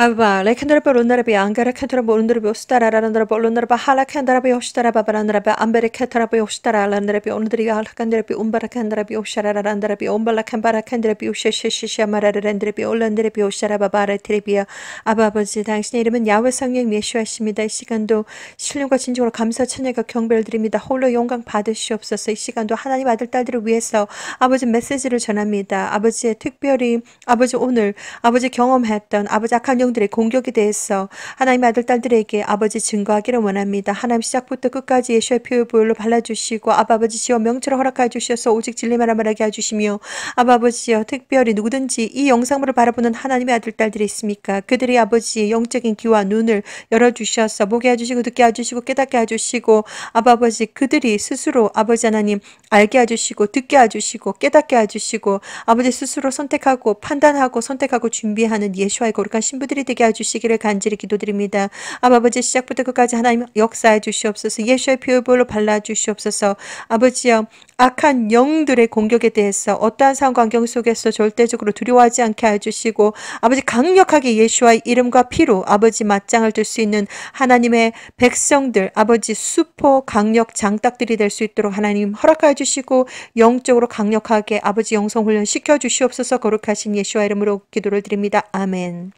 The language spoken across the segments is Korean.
아바 레켄드라바 론나라비 안가라 켄트라바 론드라비 오스타라 라란드라바 론나라바 할라 켄드라비 오스타라바 바란드라바 안베레 켄트라비 오스타라 라란드라비 오늘들이 할라 켄드라비 온바라 켄드라비 오스타라 라란드라비 온발라 켄바라 켄드라비 오셰셰셰셰 마라라 렌드라비 올란드라비 오스타라바 바라 트리비아 아바 아버지 당신의 이름은 야외 성령 예수하십니다. 이 시간도 신령과 진정으로 감사 찬양과 경배를 드립니다. 홀로 영광 받으시옵소서 이 시간도 하나님 아들 딸들을 위해서 아버지 메시지를 전합니다. 아버지의 특별히 아버지 오늘 아버지 경험했던 아버지 악한 영 백성들의 공격에 대해서 하나님 아들 딸들에게 아버지 증거하기를 원합니다. 하나님 시작부터 끝까지 예수의 피의 보혈로 발라주시고 아버지 지 명처를 허락하여 주셔서 오직 진리만 말하게 해주시며 아버지여 특별히 누구든지 이 영상물을 바라보는 하나님의 아들 딸들이 있습니까? 그들이 아버지의 영적인 귀와 눈을 열어주셔서 보게 해주시고 듣게 해주시고 깨닫게 해주시고 아버지 그들이 스스로 아버지 하나님 알게 해주시고 듣게 해주시고 깨닫게 해주시고 아버지 스스로 선택하고 판단하고 선택하고 준비하는 예수와의 거룩한 신부들 사람들이 되게 해주시기를 간절히 기도드립니다. 아버지 시작부터 끝까지 하나님 역사해 주시옵소서 예수의 피울로 발라주시옵소서 아버지여 악한 영들의 공격에 대해서 어떠한 상황 속에서 절대적으로 두려워하지 않게 해주시고 아버지 강력하게 예수와의 이름과 피로 아버지 맞짱을 들수 있는 하나님의 백성들 아버지 수포 강력 장딱들이 될 수 있도록 하나님 허락하 주시고 영적으로 강력하게 아버지 영성훈련 시켜주시옵소서 거룩하신 예수와 이름으로 기도를 드립니다. 아멘.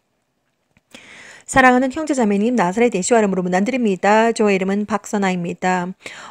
사랑하는 형제자매님 나사렛 예수 이름으로 문안드립니다. 저의 이름은 박선아입니다.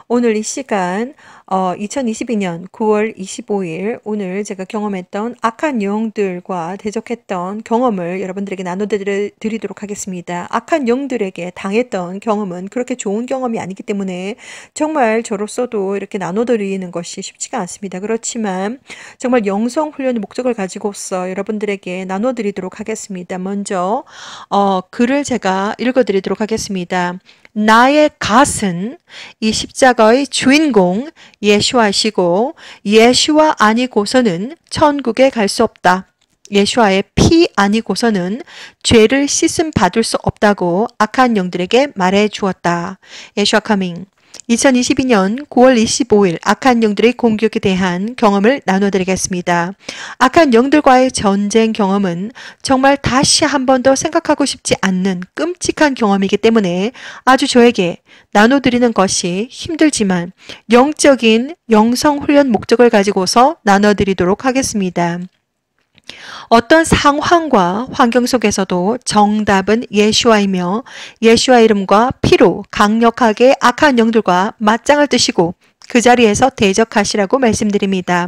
오늘 이 시간 어, 2022년 9월 25일 오늘 제가 경험했던 악한 영들과 대적했던 경험을 여러분들에게 나눠드리도록 하겠습니다. 악한 영들에게 당했던 경험은 그렇게 좋은 경험이 아니기 때문에 정말 저로서도 이렇게 나눠드리는 것이 쉽지가 않습니다. 그렇지만 정말 영성 훈련의 목적을 가지고서 여러분들에게 나눠드리도록 하겠습니다. 먼저 어, 글을 제가 읽어드리도록 하겠습니다. 나의 갓은 이 십자가의 주인공 예수아시고예수아 아니고서는 천국에 갈 수 없다. 예수아의피 아니고서는 죄를 씻음 받을 수 없다고 악한 영들에게 말해 주었다. 예수아 c 밍 2022년 9월 25일 악한 영들의 공격에 대한 경험을 나눠드리겠습니다. 악한 영들과의 전쟁 경험은 정말 다시 한 번 더 생각하고 싶지 않는 끔찍한 경험이기 때문에 아주 저에게 나눠드리는 것이 힘들지만 영적인 영성훈련 목적을 가지고서 나눠드리도록 하겠습니다. 어떤 상황과 환경 속에서도 정답은 예수와이며 예수와 이름과 피로 강력하게 악한 영들과 맞짱을 뜨시고 그 자리에서 대적하시라고 말씀드립니다.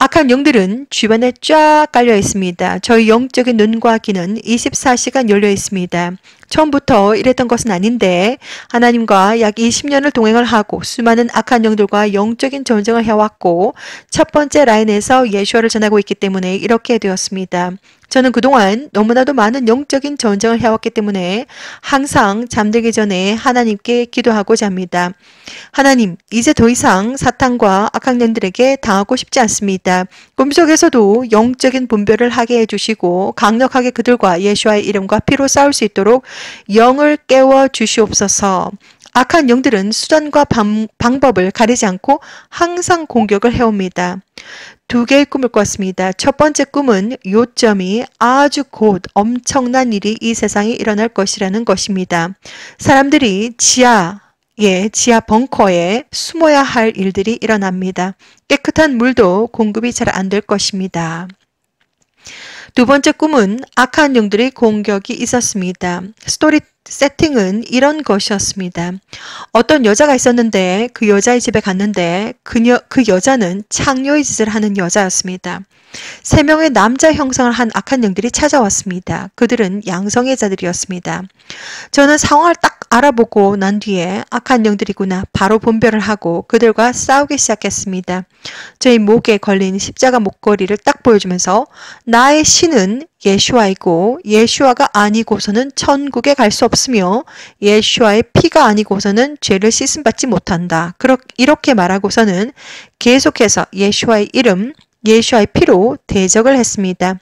악한 영들은 주변에 쫙 깔려 있습니다. 저희 영적인 눈과 귀는 24시간 열려 있습니다. 처음부터 이랬던 것은 아닌데 하나님과 약 20년을 동행을 하고 수많은 악한 영들과 영적인 전쟁을 해왔고 첫 번째 라인에서 예수를 전하고 있기 때문에 이렇게 되었습니다. 저는 그동안 너무나도 많은 영적인 전쟁을 해왔기 때문에 항상 잠들기 전에 하나님께 기도하고자 합니다. 하나님, 이제 더 이상 사탄과 악학년들에게 당하고 싶지 않습니다. 꿈속에서도 영적인 분별을 하게 해주시고 강력하게 그들과 예수와의 이름과 피로 싸울 수 있도록 영을 깨워 주시옵소서. 악한 영들은 수단과 방, 법을 가리지 않고 항상 공격을 해옵니다. 두 개의 꿈을 꿨습니다. 첫 번째 꿈은 요점이 아주 곧 엄청난 일이 이 세상에 일어날 것이라는 것입니다. 사람들이 지하 예, 지하 벙커에 숨어야 할 일들이 일어납니다. 깨끗한 물도 공급이 잘 안 될 것입니다. 두 번째 꿈은 악한 영들의 공격이 있었습니다. 스토리 세팅은 이런 것이었습니다. 어떤 여자가 있었는데 그 여자의 집에 갔는데 그녀 그 여자는 창녀의 짓을 하는 여자였습니다. 세 명의 남자 형상을한 악한 영들이 찾아왔습니다. 그들은 양성의자들이었습니다 저는 상황을 딱 알아보고 난 뒤에 악한 영들이구나 바로 분별을 하고 그들과 싸우기 시작했습니다. 저희 목에 걸린 십자가 목걸이를 딱 보여주면서 나의 신은 예슈아이고 예슈아가 아니고서는 천국에 갈 수 없으며 예슈아의 피가 아니고서는 죄를 씻음받지 못한다. 그렇 이렇게 말하고서는 계속해서 예슈아의 이름, 예슈아의 피로 대적을 했습니다.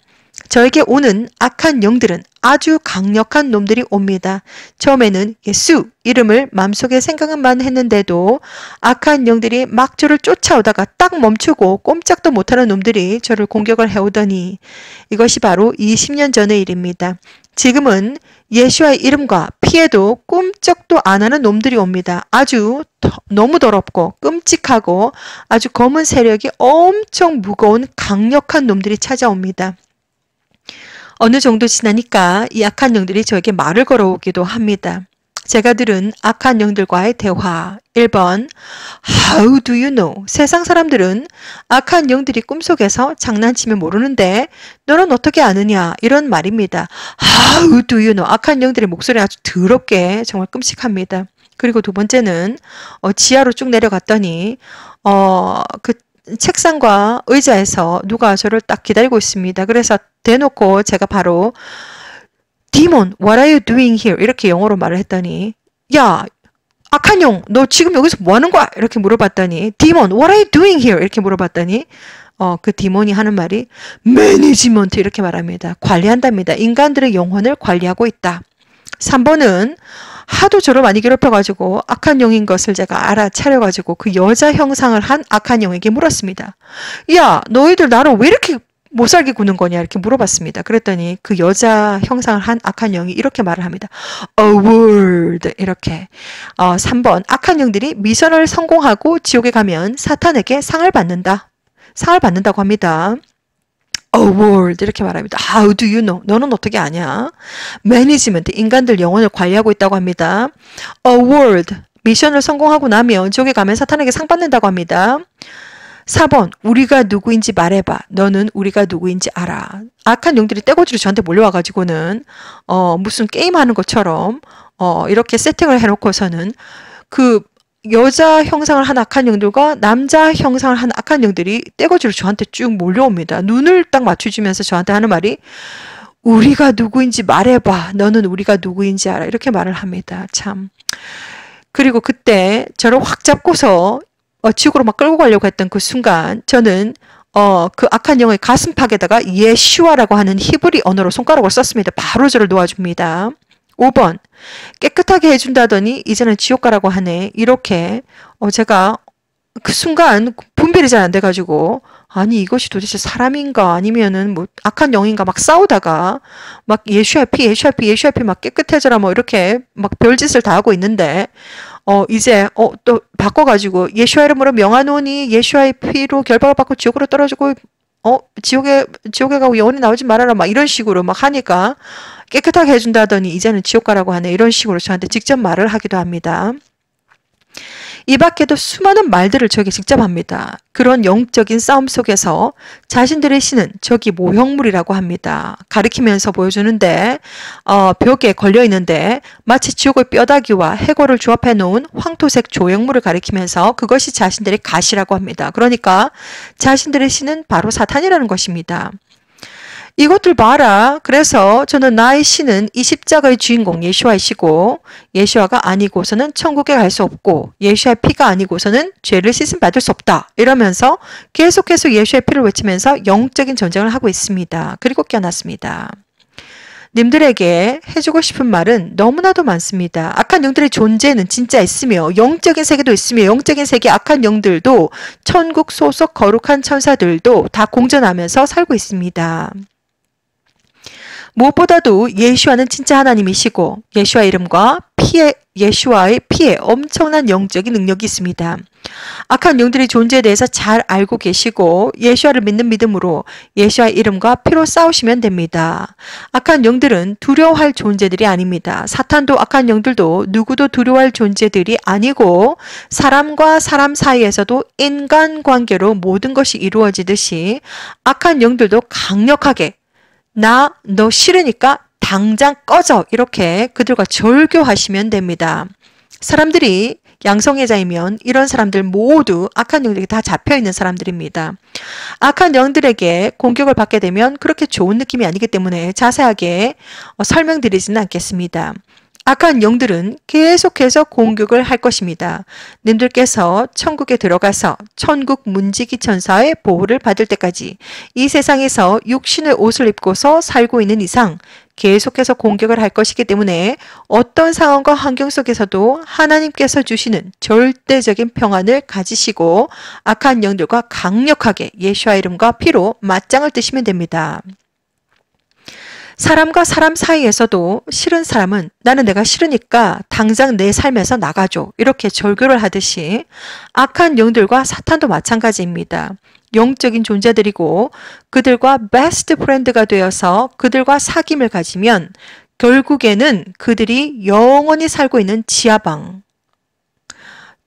저에게 오는 악한 영들은 아주 강력한 놈들이 옵니다. 처음에는 예수 이름을 마음속에 생각만 했는데도 악한 영들이 막 저를 쫓아오다가 딱 멈추고 꼼짝도 못하는 놈들이 저를 공격을 해오더니 이것이 바로 20년 전의 일입니다. 지금은 예수의 이름과 피해도 꿈쩍도 안 하는 놈들이 옵니다. 아주 너무 더럽고 끔찍하고 아주 검은 세력이 엄청 무거운 강력한 놈들이 찾아옵니다. 어느 정도 지나니까 이 악한 영들이 저에게 말을 걸어오기도 합니다. 제가 들은 악한 영들과의 대화 1번 How do you know? 세상 사람들은 악한 영들이 꿈속에서 장난치면 모르는데 너는 어떻게 아느냐 이런 말입니다. How do you know? 악한 영들의 목소리 아주 더럽게 정말 끔찍합니다. 그리고 두 번째는 어, 지하로 쭉 내려갔더니 어, 그 책상과 의자에서 누가 저를 딱 기다리고 있습니다. 그래서 대놓고 제가 바로 디몬, what are you doing here? 이렇게 영어로 말을 했더니 야, 악한 용, 너 지금 여기서 뭐 하는 거야? 이렇게 물어봤더니 디몬, what are you doing here? 이렇게 물어봤더니 어, 그 디몬이 하는 말이 매니지먼트 이렇게 말합니다. 관리한답니다. 인간들의 영혼을 관리하고 있다. 3번은 하도 저를 많이 괴롭혀가지고 악한 용인 것을 제가 알아차려가지고 그 여자 형상을 한 악한 용에게 물었습니다. 야, 너희들 나를 왜 이렇게 못 살게 구는 거냐 이렇게 물어봤습니다. 그랬더니 그 여자 형상을 한 악한 영이 이렇게 말을 합니다. A w o r d 이렇게 어, 3번 악한 영들이 미션을 성공하고 지옥에 가면 사탄에게 상을 받는다. 상을 받는다고 합니다. Oh world 이렇게 말합니다. How do you know? 너는 어떻게 아냐? 매니지먼트 인간들 영혼을 관리하고 있다고 합니다. A world 미션을 성공하고 나면 지옥에 가면 사탄에게 상 받는다고 합니다. 4번 우리가 누구인지 말해봐. 너는 우리가 누구인지 알아. 악한 용들이 떼고지로 저한테 몰려와가지고는 어 무슨 게임하는 것처럼 어 이렇게 세팅을 해놓고서는 그 여자 형상을 한 악한 영들과 남자 형상을 한 악한 영들이 떼거지로 저한테 쭉 몰려옵니다. 눈을 딱 맞춰주면서 저한테 하는 말이 우리가 누구인지 말해봐. 너는 우리가 누구인지 알아. 이렇게 말을 합니다. 참. 그리고 그때 저를 확 잡고서 어, 지옥으로 막 끌고 가려고 했던 그 순간 저는 어, 그 악한 영의 가슴팍에다가 예슈와라고 하는 히브리 언어로 손가락을 썼습니다. 바로 저를 놓아줍니다. 5번 깨끗하게 해준다더니 이제는 지옥 가라고 하네. 이렇게 어, 제가 그 순간 분별이 잘 안 돼가지고 아니 이것이 도대체 사람인가 아니면은 뭐 악한 영인가 막 싸우다가 막예슈아피예슈아피예슈아 피막 깨끗해져라 뭐 이렇게 막 별짓을 다 하고 있는데 어 이제 어 또 바꿔가지고 예슈아 이름으로 명하노니 예슈아의 피로 결박을 받고 지옥으로 떨어지고 어 지옥에 지옥에 가고 영원히 나오지 말아라 막 이런 식으로 막 하니까 깨끗하게 해준다더니 이제는 지옥 가라고 하네 이런 식으로 저한테 직접 말을 하기도 합니다. 이 밖에도 수많은 말들을 저에게 직접 합니다. 그런 영적인 싸움 속에서 자신들의 신은 저기 모형물이라고 합니다. 가리키면서 보여주는데 어, 벽에 걸려 있는데 마치 지옥의 뼈다귀와 해골을 조합해 놓은 황토색 조형물을 가리키면서 그것이 자신들의 가시라고 합니다. 그러니까 자신들의 신은 바로 사탄이라는 것입니다. 이것들 봐라. 그래서 저는 나의 신은 이 십자가의 주인공 예수와이시고 예수와가 아니고서는 천국에 갈 수 없고 예수의 피가 아니고서는 죄를 씻음 받을 수 없다. 이러면서 계속해서 예수의 피를 외치면서 영적인 전쟁을 하고 있습니다. 그리고 깨어났습니다. 님들에게 해주고 싶은 말은 너무나도 많습니다. 악한 영들의 존재는 진짜 있으며 영적인 세계도 있으며 영적인 세계 악한 영들도 천국 소속 거룩한 천사들도 다 공존하면서 살고 있습니다. 무엇보다도 예수와는 진짜 하나님이시고 예수와 이름과 피에 예수와의 피에 엄청난 영적인 능력이 있습니다. 악한 영들의 존재에 대해서 잘 알고 계시고 예수와를 믿는 믿음으로 예수와 의 이름과 피로 싸우시면 됩니다. 악한 영들은 두려워할 존재들이 아닙니다. 사탄도 악한 영들도 누구도 두려워할 존재들이 아니고 사람과 사람 사이에서도 인간관계로 모든 것이 이루어지듯이 악한 영들도 강력하게 나너 싫으니까 당장 꺼져 이렇게 그들과 절교하시면 됩니다. 사람들이 양성애자이면 이런 사람들 모두 악한 영들에게 다 잡혀 있는 사람들입니다. 악한 영들에게 공격을 받게 되면 그렇게 좋은 느낌이 아니기 때문에 자세하게 어, 설명드리지는 않겠습니다. 악한 영들은 계속해서 공격을 할 것입니다. 님들께서 천국에 들어가서 천국 문지기 천사의 보호를 받을 때까지 이 세상에서 육신의 옷을 입고서 살고 있는 이상 계속해서 공격을 할 것이기 때문에 어떤 상황과 환경 속에서도 하나님께서 주시는 절대적인 평안을 가지시고 악한 영들과 강력하게 예수와 이름과 피로 맞짱을 뜨시면 됩니다. 사람과 사람 사이에서도 싫은 사람은 나는 내가 싫으니까 당장 내 삶에서 나가줘. 이렇게 절교를 하듯이 악한 영들과 사탄도 마찬가지입니다. 영적인 존재들이고 그들과 베스트 프렌드가 되어서 그들과 사귐을 가지면 결국에는 그들이 영원히 살고 있는 지하방,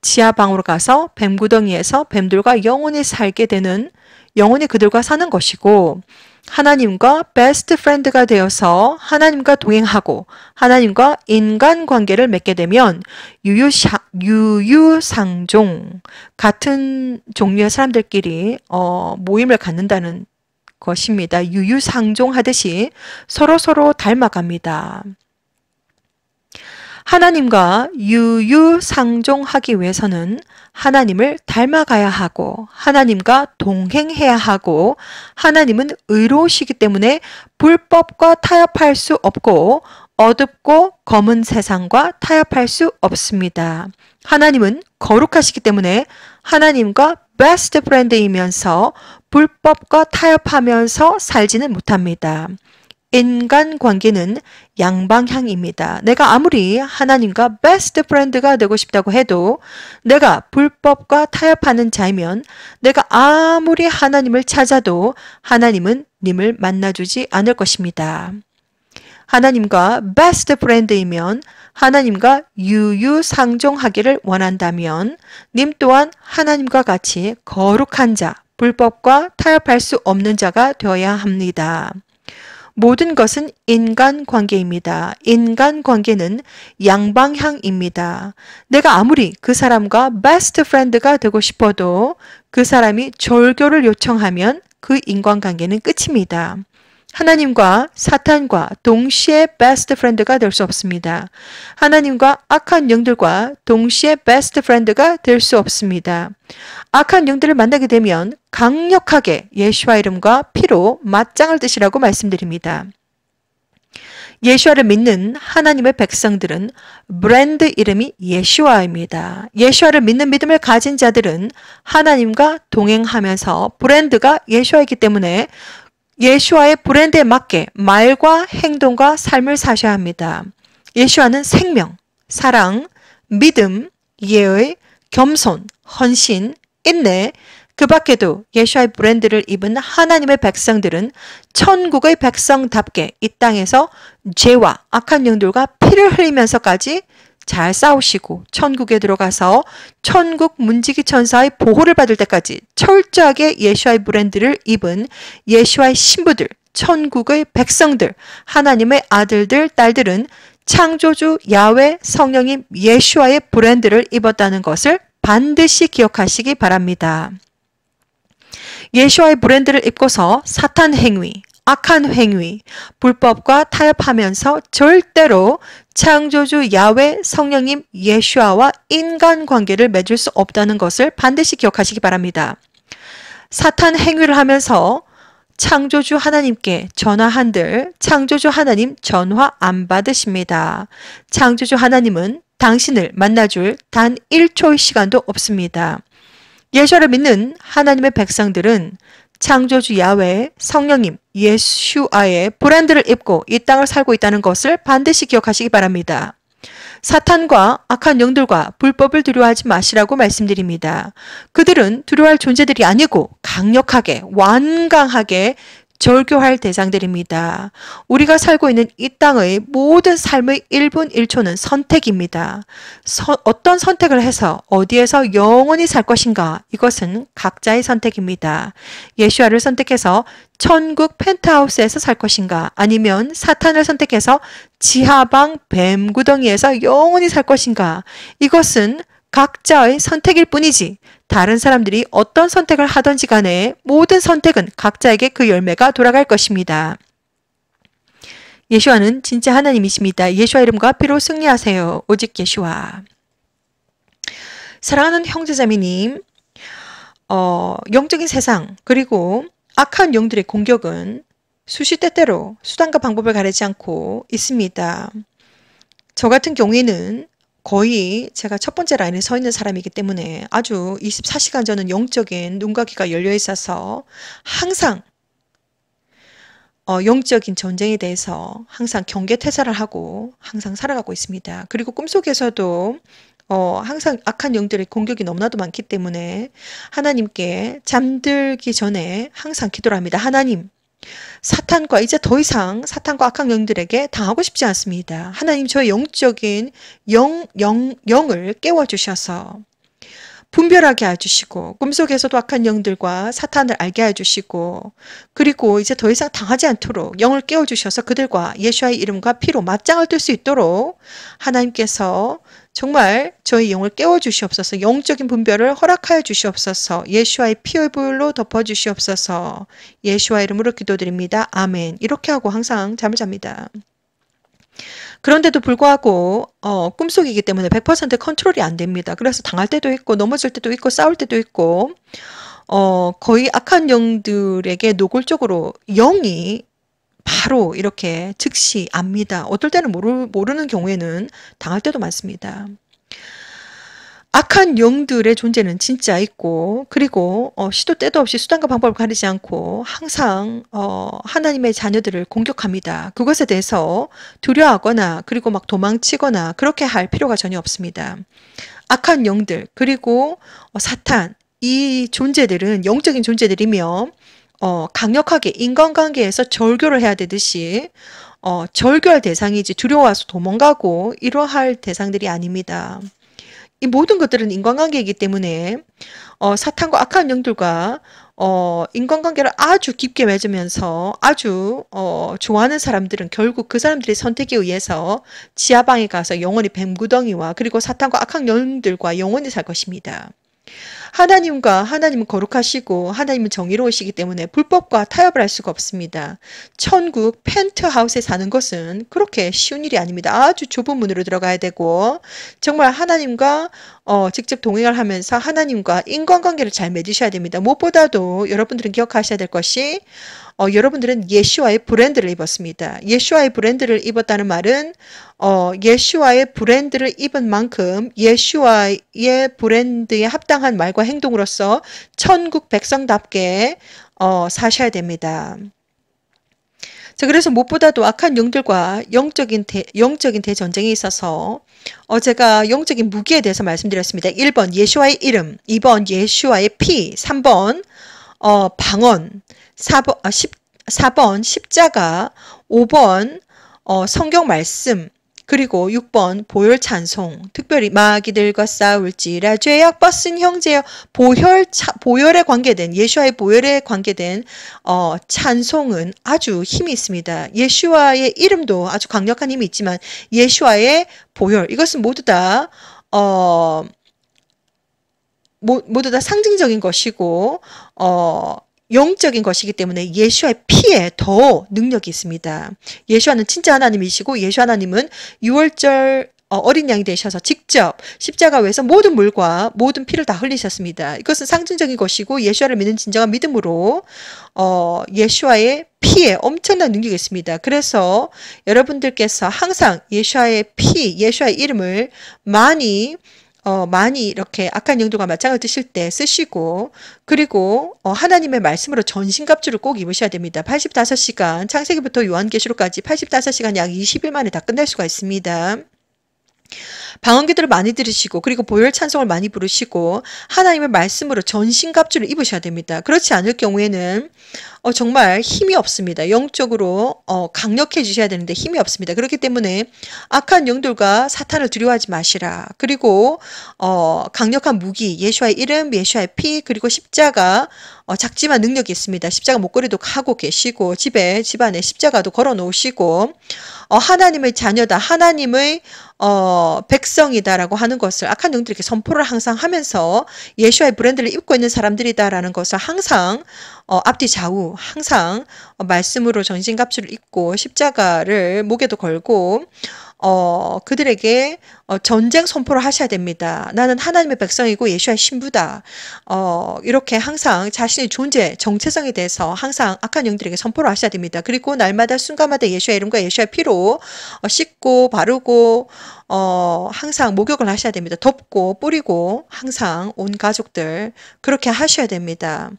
지하방으로 가서 뱀구덩이에서 뱀들과 영원히 살게 되는 영원히 그들과 사는 것이고 하나님과 베스트 프렌드가 되어서 하나님과 동행하고 하나님과 인간 관계를 맺게 되면 유유샤, 유유상종 같은 종류의 사람들끼리 어, 모임을 갖는다는 것입니다. 유유상종하듯이 서로서로 닮아갑니다. 하나님과 유유상종하기 위해서는 하나님을 닮아가야 하고 하나님과 동행해야 하고 하나님은 의로우시기 때문에 불법과 타협할 수 없고 어둡고 검은 세상과 타협할 수 없습니다. 하나님은 거룩하시기 때문에 하나님과 베스트 프렌드이면서 불법과 타협하면서 살지는 못합니다. 인간관계는 양방향입니다. 내가 아무리 하나님과 베스트 프렌드가 되고 싶다고 해도 내가 불법과 타협하는 자이면 내가 아무리 하나님을 찾아도 하나님은 님을 만나주지 않을 것입니다. 하나님과 베스트 프렌드이면 하나님과 유유상종하기를 원한다면 님 또한 하나님과 같이 거룩한 자, 불법과 타협할 수 없는 자가 되어야 합니다. 모든 것은 인간관계입니다. 인간관계는 양방향입니다. 내가 아무리 그 사람과 베스트 프렌드가 되고 싶어도 그 사람이 절교를 요청하면 그 인간관계는 끝입니다. 하나님과 사탄과 동시에 베스트 프렌드가 될 수 없습니다. 하나님과 악한 영들과 동시에 베스트 프렌드가 될 수 없습니다. 악한 영들을 만나게 되면 강력하게 예수와 이름과 피로 맞짱을 뜨시라고 말씀드립니다. 예수아를 믿는 하나님의 백성들은 브랜드 이름이 예수아입니다. 예수아를 믿는 믿음을 가진 자들은 하나님과 동행하면서 브랜드가 예수아이기 때문에 예수와의 브랜드에 맞게 말과 행동과 삶을 사셔야 합니다. 예수와는 생명, 사랑, 믿음, 예의, 겸손, 헌신, 인내, 그 밖에도 예수와의 브랜드를 입은 하나님의 백성들은 천국의 백성답게 이 땅에서 죄와 악한 영들과 피를 흘리면서까지 잘 싸우시고 천국에 들어가서 천국 문지기 천사의 보호를 받을 때까지 철저하게 예수와의 브랜드를 입은 예수와의 신부들, 천국의 백성들, 하나님의 아들들, 딸들은 창조주 야외 성령인 예수와의 브랜드를 입었다는 것을 반드시 기억하시기 바랍니다. 예수와의 브랜드를 입고서 사탄 행위, 악한 행위, 불법과 타협하면서 절대로 창조주 야외 성령님 예슈아와 인간관계를 맺을 수 없다는 것을 반드시 기억하시기 바랍니다. 사탄 행위를 하면서 창조주 하나님께 전화한들 창조주 하나님 전화 안 받으십니다. 창조주 하나님은 당신을 만나줄 단 1초의 시간도 없습니다. 예수를 믿는 하나님의 백성들은 창조주 야외 성령님 예수아의 브랜드를 입고 이 땅을 살고 있다는 것을 반드시 기억하시기 바랍니다. 사탄과 악한 영들과 불법을 두려워하지 마시라고 말씀드립니다. 그들은 두려워할 존재들이 아니고 강력하게 완강하게 절교할 대상들입니다. 우리가 살고 있는 이 땅의 모든 삶의 1분 1초는 선택입니다. 서, 어떤 선택을 해서 어디에서 영원히 살 것인가 이것은 각자의 선택입니다. 예수아를 선택해서 천국 펜트하우스에서 살 것인가 아니면 사탄을 선택해서 지하방 뱀구덩이에서 영원히 살 것인가 이것은 각자의 선택일 뿐이지 다른 사람들이 어떤 선택을 하던지 간에 모든 선택은 각자에게 그 열매가 돌아갈 것입니다. 예수와는 진짜 하나님이십니다. 예수와 이름과 피로 승리하세요. 오직 예수와. 사랑하는 형제자매님, 어, 영적인 세상 그리고 악한 영들의 공격은 수시 때때로 수단과 방법을 가리지 않고 있습니다. 저 같은 경우에는 거의 제가 첫 번째 라인에 서 있는 사람이기 때문에 아주 24시간 저는 영적인 눈과 귀가 열려 있어서 항상 어, 영적인 전쟁에 대해서 항상 경계 태세를 하고 항상 살아가고 있습니다. 그리고 꿈속에서도 어, 항상 악한 영들의 공격이 너무나도 많기 때문에 하나님께 잠들기 전에 항상 기도를 합니다. 하나님, 사탄과 이제 더 이상 사탄과 악한 영들에게 당하고 싶지 않습니다. 하나님 저의 영적인 영, 영, 영을 깨워주셔서 분별하게 해주시고 꿈속에서도 악한 영들과 사탄을 알게 해주시고 그리고 이제 더 이상 당하지 않도록 영을 깨워주셔서 그들과 예수와의 이름과 피로 맞짱을 뜰 수 있도록 하나님께서 정말 저희 영을 깨워주시옵소서 영적인 분별을 허락하여 주시옵소서 예수와의 피의 불로 덮어주시옵소서 예수와 의 이름으로 기도드립니다. 아멘 이렇게 하고 항상 잠을 잡니다. 그런데도 불구하고 어, 꿈속이기 때문에 100% 컨트롤이 안 됩니다. 그래서 당할 때도 있고 넘어질 때도 있고 싸울 때도 있고 어, 거의 악한 영들에게 노골적으로 영이 바로 이렇게 즉시 압니다. 어떨 때는 모르, 모르는 경우에는 당할 때도 많습니다. 악한 영들의 존재는 진짜 있고 그리고 어, 시도 때도 없이 수단과 방법을 가리지 않고 항상 어, 하나님의 자녀들을 공격합니다. 그것에 대해서 두려워하거나 그리고 막 도망치거나 그렇게 할 필요가 전혀 없습니다. 악한 영들 그리고 어, 사탄 이 존재들은 영적인 존재들이며 어, 강력하게 인간관계에서 절교를 해야 되듯이 어, 절교할 대상이지 두려워서 도망가고 이러할 대상들이 아닙니다. 이 모든 것들은 인간관계이기 때문에 어, 사탄과 악한 영들과 어, 인간관계를 아주 깊게 맺으면서 아주 어, 좋아하는 사람들은 결국 그 사람들의 선택에 의해서 지하방에 가서 영원히 뱀구덩이와 그리고 사탄과 악한 영들과 영원히 살 것입니다. 하나님과 하나님은 거룩하시고 하나님은 정의로우시기 때문에 불법과 타협을 할 수가 없습니다. 천국 펜트하우스에 사는 것은 그렇게 쉬운 일이 아닙니다. 아주 좁은 문으로 들어가야 되고 정말 하나님과 어, 직접 동행을 하면서 하나님과 인간관계를 잘 맺으셔야 됩니다. 무엇보다도 여러분들은 기억하셔야 될 것이 어, 여러분들은 예슈와의 브랜드를 입었습니다. 예슈와의 브랜드를 입었다는 말은 어, 예슈와의 브랜드를 입은 만큼 예슈와의 브랜드에 합당한 말과 행동으로서 천국 백성답게 어, 사셔야 됩니다. 자, 그래서 무엇보다도 악한 영들과 영적인 대, 영적인 대전쟁에 있어서 어 제가 영적인 무기에 대해서 말씀드렸습니다. 1번 예수와의 이름, 2번 예수와의 피, 3번 어 방언, 4번, 10, 4번 십자가, 5번 어, 성경 말씀, 그리고 6번 보혈 찬송, 특별히 마귀들과 싸울지라 죄악 벗은 형제여 보혈 차, 보혈에 관계된 예수와의 보혈에 관계된 어, 찬송은 아주 힘이 있습니다. 예수와의 이름도 아주 강력한 힘이 있지만 예수와의 보혈 이것은 모두 다 어, 모, 모두 다 상징적인 것이고 어, 영적인 것이기 때문에 예수와의 피에 더 능력이 있습니다. 예수와는 진짜 하나님이시고 예수 하나님은 6월절 어, 어린 양이 되셔서 직접 십자가에서 모든 물과 모든 피를 다 흘리셨습니다. 이것은 상징적인 것이고 예수와를 믿는 진정한 믿음으로 어, 예수와의 피에 엄청난 능력이 있습니다. 그래서 여러분들께서 항상 예수와의 피, 예수와의 이름을 많이 어, 많이 이렇게 악한 영도가 맞짱을 뜨실 때 쓰시고 그리고 어, 하나님의 말씀으로 전신갑주를 꼭 입으셔야 됩니다. 85시간 창세기부터 요한계시록까지 85시간 약 20일 만에 다 끝낼 수가 있습니다. 방언기도를 많이 들으시고 그리고 보혈 찬송을 많이 부르시고 하나님의 말씀으로 전신갑주를 입으셔야 됩니다. 그렇지 않을 경우에는 어, 정말 힘이 없습니다. 영적으로 어, 강력해 주셔야 되는데 힘이 없습니다. 그렇기 때문에 악한 영들과 사탄을 두려워하지 마시라. 그리고 어, 강력한 무기, 예수와의 이름, 예수와의 피, 그리고 십자가 어, 작지만 능력이 있습니다. 십자가 목걸이도 하고 계시고 집에 집안에 십자가도 걸어 놓으시고 어, 하나님의 자녀다. 하나님의 어, 백 특성이다라고 하는 것을 악한 영들이 이렇게 선포를 항상 하면서 예수와의 브랜드를 입고 있는 사람들이다라는 것을 항상 어, 앞뒤 좌우 항상 어, 말씀으로 정신갑주를 입고 십자가를 목에도 걸고 어, 그들에게 어, 전쟁 선포를 하셔야 됩니다. 나는 하나님의 백성이고 예수의 신부다. 어, 이렇게 항상 자신의 존재, 정체성에 대해서 항상 악한 영들에게 선포를 하셔야 됩니다. 그리고 날마다 순간마다 예수의 이름과 예수의 피로 어, 씻고 바르고 어, 항상 목욕을 하셔야 됩니다. 덮고 뿌리고 항상 온 가족들 그렇게 하셔야 됩니다.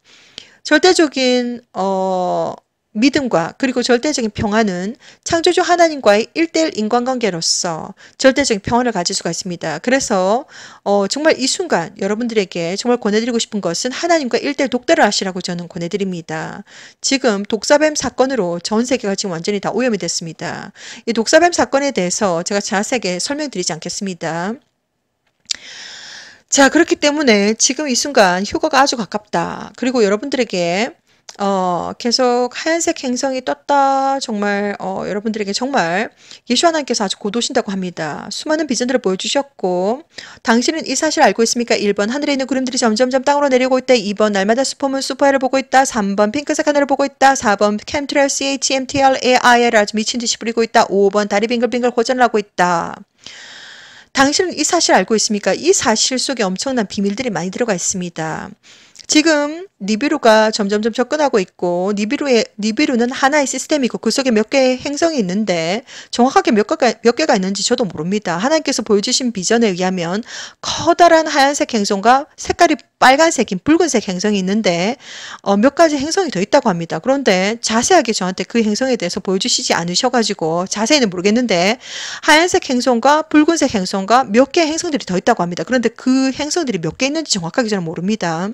절대적인 어 믿음과 그리고 절대적인 평화는 창조주 하나님과의 1대1 인간관계로서 절대적인 평화를 가질 수가 있습니다. 그래서 어, 정말 이 순간 여러분들에게 정말 권해드리고 싶은 것은 하나님과 1대1 독대를 하시라고 저는 권해드립니다. 지금 독사뱀 사건으로 전 세계가 지금 완전히 다 오염이 됐습니다. 이 독사뱀 사건에 대해서 제가 자세하게 설명드리지 않겠습니다. 자, 그렇기 때문에 지금 이 순간 휴거가 아주 가깝다. 그리고 여러분들에게 어, 계속 하얀색 행성이 떴다. 정말 어, 여러분들에게 정말 예수 하나님께서 아주 곧 오신다고 합니다. 수많은 비전들을 보여주셨고 당신은 이 사실 알고 있습니까? 1번 하늘에 있는 구름들이 점점점 땅으로 내리고 있다. 2번 날마다 슈퍼문 슈퍼해를 보고 있다. 3번 핑크색 하늘을 보고 있다. 4번 캠트렐 c h m t l AI를 아주 미친 듯이 부리고 있다. 5번 다리 빙글빙글 고전을 하고 있다. 당신은 이 사실 알고 있습니까? 이 사실 속에 엄청난 비밀들이 많이 들어가 있습니다. 지금 니비루가 점점점 접근하고 있고 니비루의 니비루는 하나의 시스템이고 그 속에 몇 개의 행성이 있는데 정확하게 몇 개가 몇 개가 있는지 저도 모릅니다. 하나님께서 보여주신 비전에 의하면 커다란 하얀색 행성과 색깔이 빨간색인 붉은색 행성이 있는데 어, 몇 가지 행성이 더 있다고 합니다. 그런데 자세하게 저한테 그 행성에 대해서 보여주시지 않으셔가지고 자세히는 모르겠는데 하얀색 행성과 붉은색 행성과 몇 개의 행성들이 더 있다고 합니다. 그런데 그 행성들이 몇 개 있는지 정확하게 저는 모릅니다.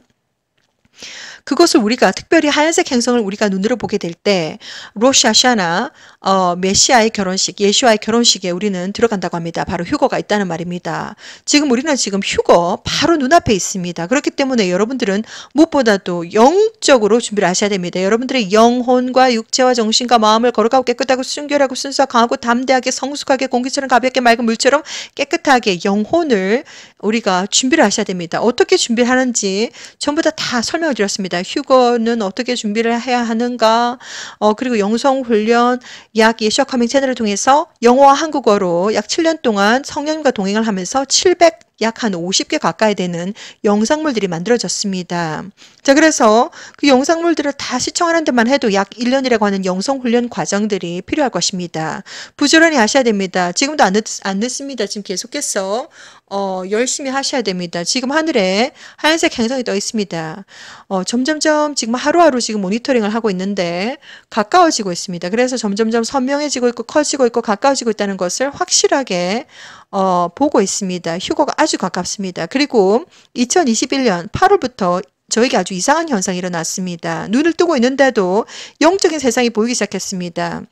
그것을 우리가 특별히 하얀색 행성을 우리가 눈으로 보게 될 때 로샤샤나 어, 메시아의 결혼식, 예수와의 결혼식에 우리는 들어간다고 합니다. 바로 휴거가 있다는 말입니다. 지금 우리는 지금 휴거 바로 눈앞에 있습니다. 그렇기 때문에 여러분들은 무엇보다도 영적으로 준비를 하셔야 됩니다. 여러분들의 영혼과 육체와 정신과 마음을 걸어가고 깨끗하고 순결하고 순수하고 강하고 담대하게 성숙하게 공기처럼 가볍게 맑은 물처럼 깨끗하게 영혼을 우리가 준비를 하셔야 됩니다. 어떻게 준비를 하는지 전부 다, 다 설명을 드렸습니다. 휴거는 어떻게 준비를 해야 하는가, 어, 그리고 영성훈련, 이야기 쇼커밍 채널을 통해서 영어와 한국어로 약 7년 동안 성령님과 동행을 하면서 700약 한 50개 가까이 되는 영상물들이 만들어졌습니다. 자, 그래서 그 영상물들을 다 시청하는 데만 해도 약 1년이라고 하는 영성 훈련 과정들이 필요할 것입니다. 부지런히 하셔야 됩니다. 지금도 안, 늦, 안 늦습니다. 지금 계속해서 어, 열심히 하셔야 됩니다. 지금 하늘에 하얀색 행성이 떠 있습니다. 어, 점점점 지금 하루하루 지금 모니터링을 하고 있는데 가까워지고 있습니다. 그래서 점점점 선명해지고 있고 커지고 있고 가까워지고 있다는 것을 확실하게 어, 보고 있습니다. 휴거가 아주 가깝습니다. 그리고 2021년 8월부터 저에게 아주 이상한 현상이 일어났습니다. 눈을 뜨고 있는데도 영적인 세상이 보이기 시작했습니다.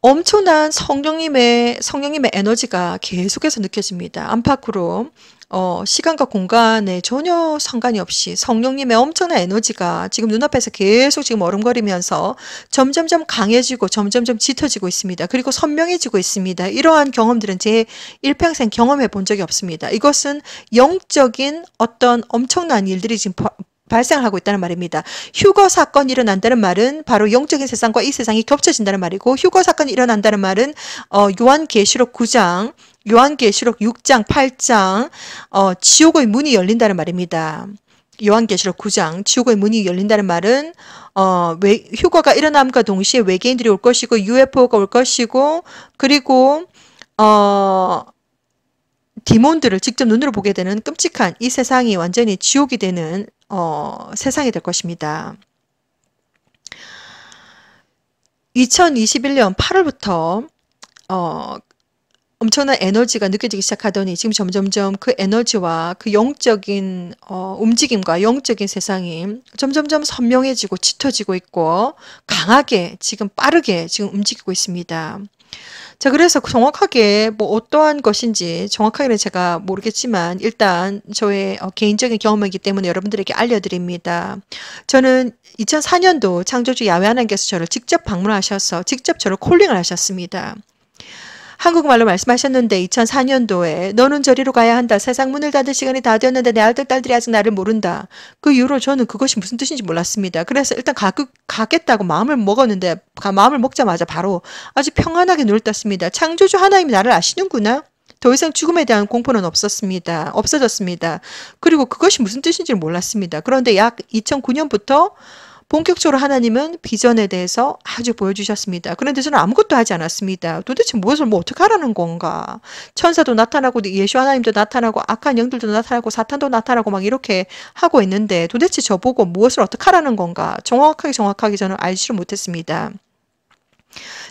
엄청난 성령님의 성령님의 에너지가 계속해서 느껴집니다. 안팎으로 어, 시간과 공간에 전혀 상관이 없이 성령님의 엄청난 에너지가 지금 눈앞에서 계속 지금 얼음거리면서 점점점 강해지고 점점점 짙어지고 있습니다. 그리고 선명해지고 있습니다. 이러한 경험들은 제 일평생 경험해 본 적이 없습니다. 이것은 영적인 어떤 엄청난 일들이 지금 발생 하고 있다는 말입니다. 휴거 사건이 일어난다는 말은 바로 영적인 세상과 이 세상이 겹쳐진다는 말이고 휴거 사건이 일어난다는 말은 어, 요한 계시록 9장, 요한 계시록 6장, 8장 어, 지옥의 문이 열린다는 말입니다. 요한계시록 9장 지옥의 문이 열린다는 말은 어, 외, 휴거가 일어남과 동시에 외계인들이 올 것이고 UFO가 올 것이고 그리고 어, 디몬들을 직접 눈으로 보게 되는 끔찍한 이 세상이 완전히 지옥이 되는 어, 세상이 될 것입니다. 2021년 8월부터 어, 엄청난 에너지가 느껴지기 시작하더니 지금 점점점 그 에너지와 그 영적인 어, 움직임과 영적인 세상이 점점점 선명해지고 짙어지고 있고 강하게 지금 빠르게 지금 움직이고 있습니다. 자, 그래서 정확하게 뭐 어떠한 것인지 정확하게는 제가 모르겠지만 일단 저의 어, 개인적인 경험이기 때문에 여러분들에게 알려드립니다. 저는 2004년도 창조주 야외 하나님께서 저를 직접 방문하셔서 직접 저를 콜링을 하셨습니다. 한국말로 말씀하셨는데 2004년도에 너는 저리로 가야 한다. 세상 문을 닫을 시간이 다 되었는데 내 아들 딸들이 아직 나를 모른다. 그 이후로 저는 그것이 무슨 뜻인지 몰랐습니다. 그래서 일단 가, 그, 가겠다고 마음을 먹었는데 가, 마음을 먹자마자 바로 아주 평안하게 눈을 떴습니다. 창조주 하나님이 나를 아시는구나. 더 이상 죽음에 대한 공포는 없었습니다. 없어졌습니다. 그리고 그것이 무슨 뜻인지 몰랐습니다. 그런데 약 2009년부터 본격적으로 하나님은 비전에 대해서 아주 보여주셨습니다. 그런데 저는 아무것도 하지 않았습니다. 도대체 무엇을 뭐 어떻게 하라는 건가? 천사도 나타나고 예수 하나님도 나타나고 악한 영들도 나타나고 사탄도 나타나고 막 이렇게 하고 있는데 도대체 저보고 무엇을 어떻게 하라는 건가? 정확하게 정확하게 저는 알지를 못했습니다.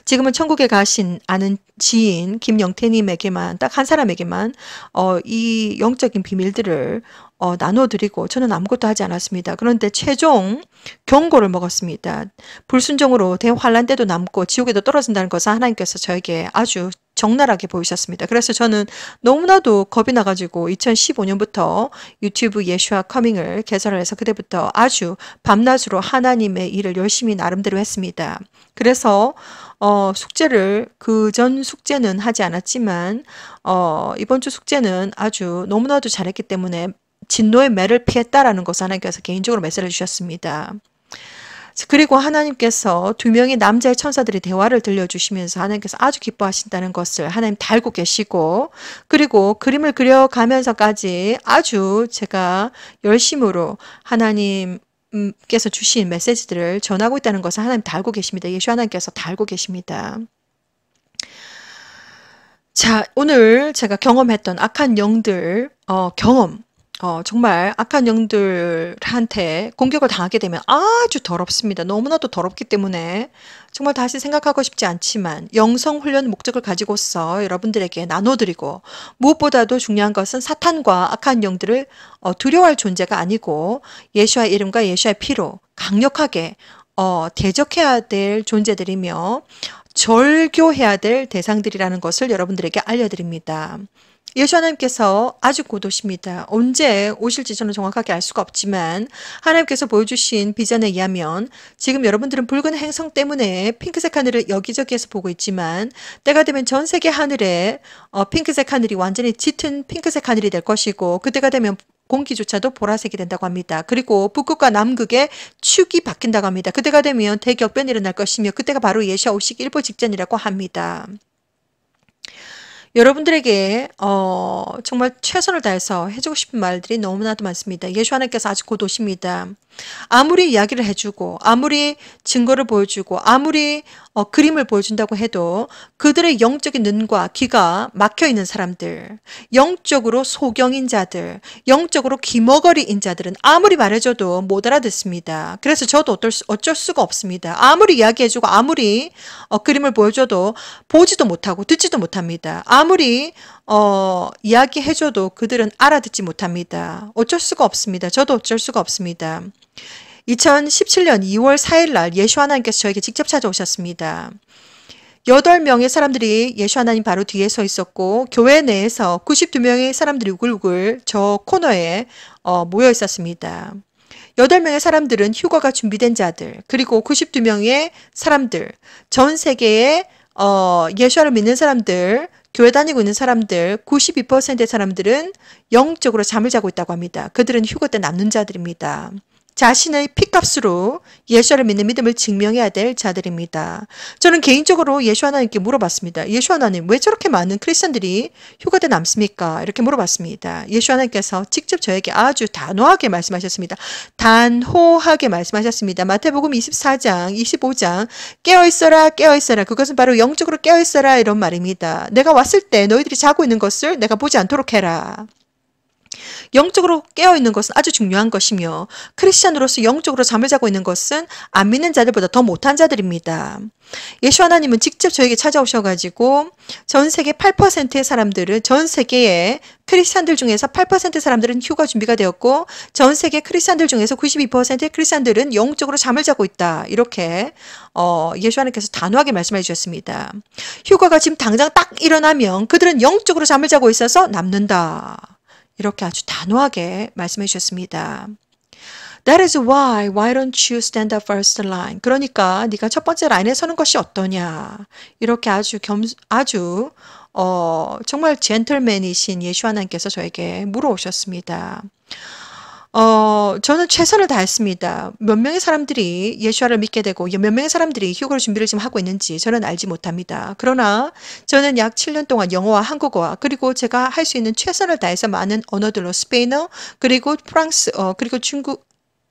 지금은 천국에 가신 아는 지인 김영태님에게만 딱 한 사람에게만 어, 이 영적인 비밀들을 어, 나눠드리고 저는 아무것도 하지 않았습니다. 그런데 최종 경고를 먹었습니다. 불순종으로 대환란 때도 남고 지옥에도 떨어진다는 것은 하나님께서 저에게 아주 적나라하게 보이셨습니다. 그래서 저는 너무나도 겁이 나가지고 2015년부터 유튜브 예슈아 커밍을 개설을 해서 그때부터 아주 밤낮으로 하나님의 일을 열심히 나름대로 했습니다. 그래서 어, 숙제를 그 전 숙제는 하지 않았지만 어, 이번 주 숙제는 아주 너무나도 잘했기 때문에 진노의 매를 피했다라는 것을 하나님께서 개인적으로 메시지를 주셨습니다. 그리고 하나님께서 두 명의 남자의 천사들이 대화를 들려주시면서 하나님께서 아주 기뻐하신다는 것을 하나님 달고 계시고 그리고 그림을 그려가면서까지 아주 제가 열심으로 하나님 께서 주신 메시지들을 전하고 있다는 것을 하나님 달고 계십니다. 예수 하나님께서 달고 계십니다. 자, 오늘 제가 경험했던 악한 영들 어, 경험 어, 정말 악한 영들한테 공격을 당하게 되면 아주 더럽습니다. 너무나도 더럽기 때문에 정말 다시 생각하고 싶지 않지만 영성 훈련 목적을 가지고서 여러분들에게 나눠드리고 무엇보다도 중요한 것은 사탄과 악한 영들을 어, 두려워할 존재가 아니고 예수와 이름과 예수와 피로 강력하게 어, 대적해야 될 존재들이며 절교해야 될 대상들이라는 것을 여러분들에게 알려드립니다. 예수 하나님께서 아주 곧오십니다. 언제 오실지 저는 정확하게 알 수가 없지만 하나님께서 보여주신 비전에 의하면 지금 여러분들은 붉은 행성 때문에 핑크색 하늘을 여기저기에서 보고 있지만 때가 되면 전 세계 하늘에 어, 핑크색 하늘이 완전히 짙은 핑크색 하늘이 될 것이고 그때가 되면 공기조차도 보라색이 된다고 합니다. 그리고 북극과 남극의 축이 바뀐다고 합니다. 그때가 되면 대격변이 일어날 것이며 그때가 바로 예시아 오시기 일보 직전이라고 합니다. 여러분들에게 어, 정말 최선을 다해서 해주고 싶은 말들이 너무나도 많습니다. 예수 하나님께서 아직 곧 오십니다. 아무리 이야기를 해주고 아무리 증거를 보여주고 아무리 어, 그림을 보여준다고 해도 그들의 영적인 눈과 귀가 막혀있는 사람들, 영적으로 소경인 자들, 영적으로 귀머거리인 자들은 아무리 말해줘도 못 알아듣습니다. 그래서 저도 어쩔, 수, 어쩔 수가 없습니다. 아무리 이야기해주고 아무리 어, 그림을 보여줘도 보지도 못하고 듣지도 못합니다. 아무리 어, 이야기해줘도 그들은 알아듣지 못합니다. 어쩔 수가 없습니다. 저도 어쩔 수가 없습니다. 2017년 2월 4일 날 예수 하나님께서 저에게 직접 찾아오셨습니다. 8 명의 사람들이 예수 하나님 바로 뒤에 서 있었고 교회 내에서 92명의 사람들이 우글우글 저 코너에 어, 모여 있었습니다. 8 명의 사람들은 휴가가 준비된 자들, 그리고 92명의 사람들, 전세계에 어, 예수를 믿는 사람들, 교회 다니고 있는 사람들, 92%의 사람들은 영적으로 잠을 자고 있다고 합니다. 그들은 휴가 때 남는 자들입니다. 자신의 피값으로 예수를 믿는 믿음을 증명해야 될 자들입니다. 저는 개인적으로 예수 하나님께 물어봤습니다. 예수 하나님 왜 저렇게 많은 크리스천들이 휴가대 남습니까? 이렇게 물어봤습니다. 예수 하나님께서 직접 저에게 아주 단호하게 말씀하셨습니다. 단호하게 말씀하셨습니다. 마태복음 24장, 25장 깨어있어라 깨어있어라 그것은 바로 영적으로 깨어있어라 이런 말입니다. 내가 왔을 때 너희들이 자고 있는 것을 내가 보지 않도록 해라. 영적으로 깨어있는 것은 아주 중요한 것이며 크리스천으로서 영적으로 잠을 자고 있는 것은 안 믿는 자들보다 더 못한 자들입니다. 예수 하나님은 직접 저에게 찾아오셔가지고 전 세계 8%의 사람들을 전 세계의 크리스천들 중에서 8%의 사람들은 휴가 준비가 되었고 전 세계 크리스천들 중에서 92%의 크리스천들은 영적으로 잠을 자고 있다 이렇게 어, 예수 하나님께서 단호하게 말씀해 주셨습니다. 휴가가 지금 당장 딱 일어나면 그들은 영적으로 잠을 자고 있어서 남는다. 이렇게 아주 단호하게 말씀해 주셨습니다. That is why why don't you stand up first line? 그러니까 네가 첫 번째 라인에 서는 것이 어떠냐? 이렇게 아주 겸 아주 어 정말 젠틀맨이신 예수 하나님께서 저에게 물어오셨습니다. 어, 저는 최선을 다했습니다. 몇 명의 사람들이 예수아를 믿게 되고 몇 명의 사람들이 휴거를 준비를 지금 하고 있는지 저는 알지 못합니다. 그러나 저는 약 7년 동안 영어와 한국어와 그리고 제가 할 수 있는 최선을 다해서 많은 언어들로 스페인어 그리고 프랑스 어 그리고 중국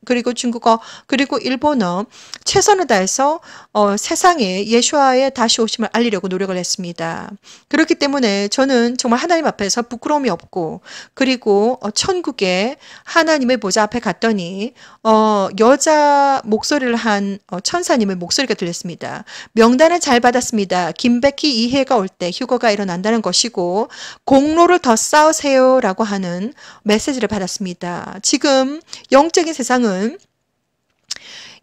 그리고 중국어 그리고 일본어 최선을 다해서 어, 세상에 예수와의 다시 오심을 알리려고 노력을 했습니다. 그렇기 때문에 저는 정말 하나님 앞에서 부끄러움이 없고 그리고 어, 천국에 하나님의 보좌 앞에 갔더니 어, 여자 목소리를 한 어, 천사님의 목소리가 들렸습니다. 명단을 잘 받았습니다. 김백희 이해가 올 때 휴거가 일어난다는 것이고 공로를 더 쌓으세요라고 하는 메시지를 받았습니다. 지금 영적인 세상은 지금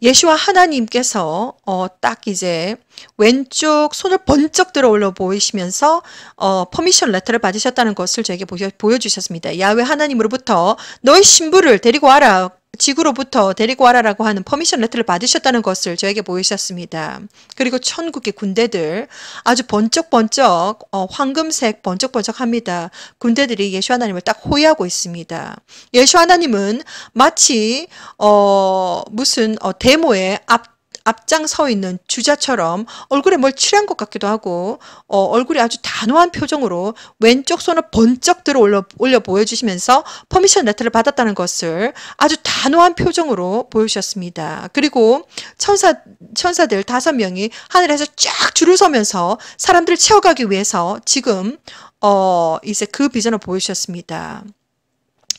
예수와 하나님께서 어, 딱 이제 왼쪽 손을 번쩍 들어 올려 보이시면서 어, 퍼미션 레터를 받으셨다는 것을 저에게 보여, 주셨습니다 야외 하나님으로부터 너의 신부를 데리고 와라 지구로부터 데리고 와라라고 하는 퍼미션 레터를 받으셨다는 것을 저에게 보이셨습니다. 그리고 천국의 군대들 아주 번쩍번쩍 어, 황금색 번쩍번쩍합니다. 군대들이 예수 하나님을 딱 호위하고 있습니다. 예수 하나님은 마치 어, 무슨 어, 데모의 앞 앞장서 있는 주자처럼 얼굴에 뭘 칠한 것 같기도 하고 어, 얼굴이 아주 단호한 표정으로 왼쪽 손을 번쩍 들어 올려, 올려 보여주시면서 퍼미션 레터를 받았다는 것을 아주 단호한 표정으로 보여주셨습니다. 그리고 천사, 천사들 다섯 명이 하늘에서 쫙 줄을 서면서 사람들을 채워가기 위해서 지금 어, 이제 그 비전을 보여주셨습니다.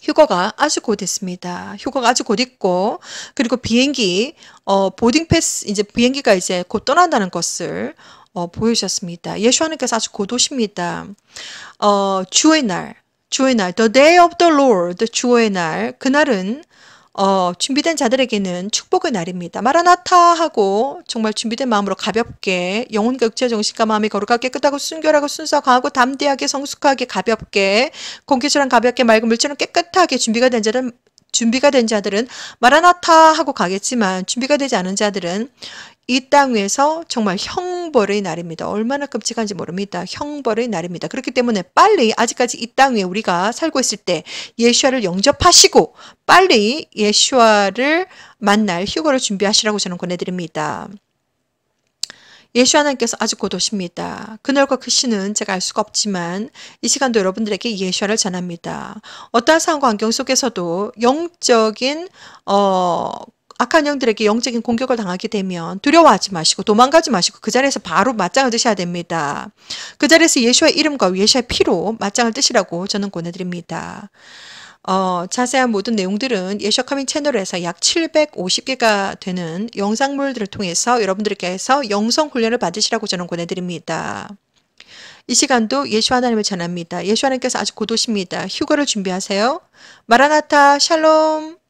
휴거가 아주 곧 있습니다. 휴거가 아주 곧 있고 그리고 비행기 어 보딩 패스 이제 비행기가 이제 곧 떠난다는 것을 어, 보여주셨습니다. 예수하님께서 아주 곧 오십니다. 어, 주의 날, 주의 날, the day of the Lord, 주의 날, 그날은 어, 준비된 자들에게는 축복의 날입니다. 마라나타 하고 정말 준비된 마음으로 가볍게 영혼과 육체 정신과 마음이 거룩하고 깨끗하고 순결하고 순수하고 담대하게 성숙하게 가볍게 공기처럼 가볍게 맑은 물처럼 깨끗하게 준비가 된자들은 준비가 된 자들은 마라나타 하고 가겠지만 준비가 되지 않은 자들은 이땅 위에서 정말 형벌의 날입니다. 얼마나 끔찍한지 모릅니다. 형벌의 날입니다. 그렇기 때문에 빨리 아직까지 이 땅 위에 우리가 살고 있을 때 예수아를 영접하시고 빨리 예수아를 만날 휴거를 준비하시라고 저는 권해드립니다. 예수 하나님께서 아주 곧 오십니다. 그날과 그 시는 제가 알 수가 없지만 이 시간도 여러분들에게 예수를 전합니다. 어떠한 상황 환경 속에서도 영적인 어 악한 영들에게 영적인 공격을 당하게 되면 두려워하지 마시고 도망가지 마시고 그 자리에서 바로 맞짱을 드셔야 됩니다. 그 자리에서 예수의 이름과 예수의 피로 맞짱을 드시라고 저는 권해드립니다. 어, 자세한 모든 내용들은 예셔커밍 채널에서 약 750개가 되는 영상물들을 통해서 여러분들께서 영성 훈련을 받으시라고 저는 권해드립니다. 이 시간도 예수 하나님을 전합니다. 예수 하나님께서 아주 고도십니다. 휴거를 준비하세요. 마라나타 샬롬